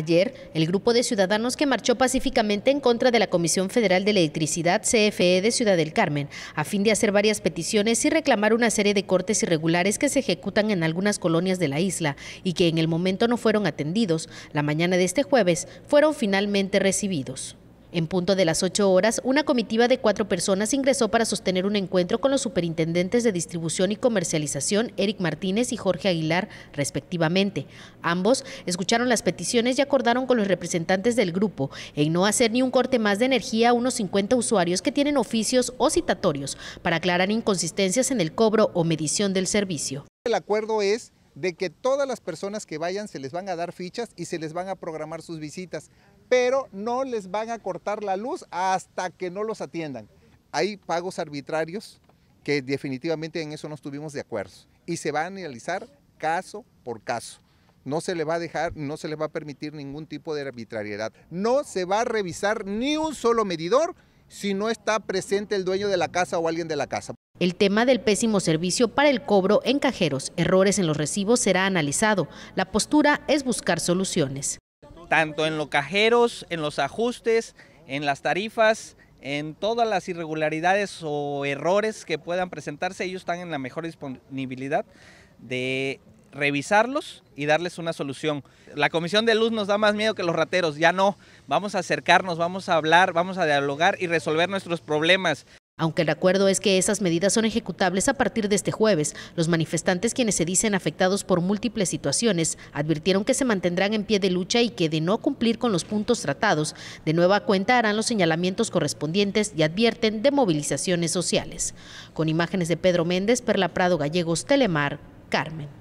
Ayer, el grupo de ciudadanos que marchó pacíficamente en contra de la Comisión Federal de Electricidad, CFE, de Ciudad del Carmen, a fin de hacer varias peticiones y reclamar una serie de cortes irregulares que se ejecutan en algunas colonias de la isla y que en el momento no fueron atendidos, la mañana de este jueves fueron finalmente recibidos. En punto de las 8 horas, una comitiva de cuatro personas ingresó para sostener un encuentro con los superintendentes de distribución y comercialización, Eric Martínez y Jorge Aguilar, respectivamente. Ambos escucharon las peticiones y acordaron con los representantes del grupo en no hacer ni un corte más de energía a unos 50 usuarios que tienen oficios o citatorios para aclarar inconsistencias en el cobro o medición del servicio. El acuerdo es de que todas las personas que vayan se les van a dar fichas y se les van a programar sus visitas, pero no les van a cortar la luz hasta que no los atiendan. Hay pagos arbitrarios que definitivamente en eso no estuvimos de acuerdo y se van a realizar caso por caso. No se le va a dejar, no se les va a permitir ningún tipo de arbitrariedad. No se va a revisar ni un solo medidor si no está presente el dueño de la casa o alguien de la casa. El tema del pésimo servicio para el cobro en cajeros, errores en los recibos será analizado. La postura es buscar soluciones. Tanto en los cajeros, en los ajustes, en las tarifas, en todas las irregularidades o errores que puedan presentarse, ellos están en la mejor disponibilidad de revisarlos y darles una solución. La comisión de luz nos da más miedo que los rateros, ya no. Vamos a acercarnos, vamos a hablar, vamos a dialogar y resolver nuestros problemas. Aunque el acuerdo es que esas medidas son ejecutables a partir de este jueves, los manifestantes quienes se dicen afectados por múltiples situaciones advirtieron que se mantendrán en pie de lucha y que de no cumplir con los puntos tratados, de nueva cuenta harán los señalamientos correspondientes y advierten de movilizaciones sociales. Con imágenes de Pedro Méndez, Perla Prado Gallegos, Telemar, Carmen.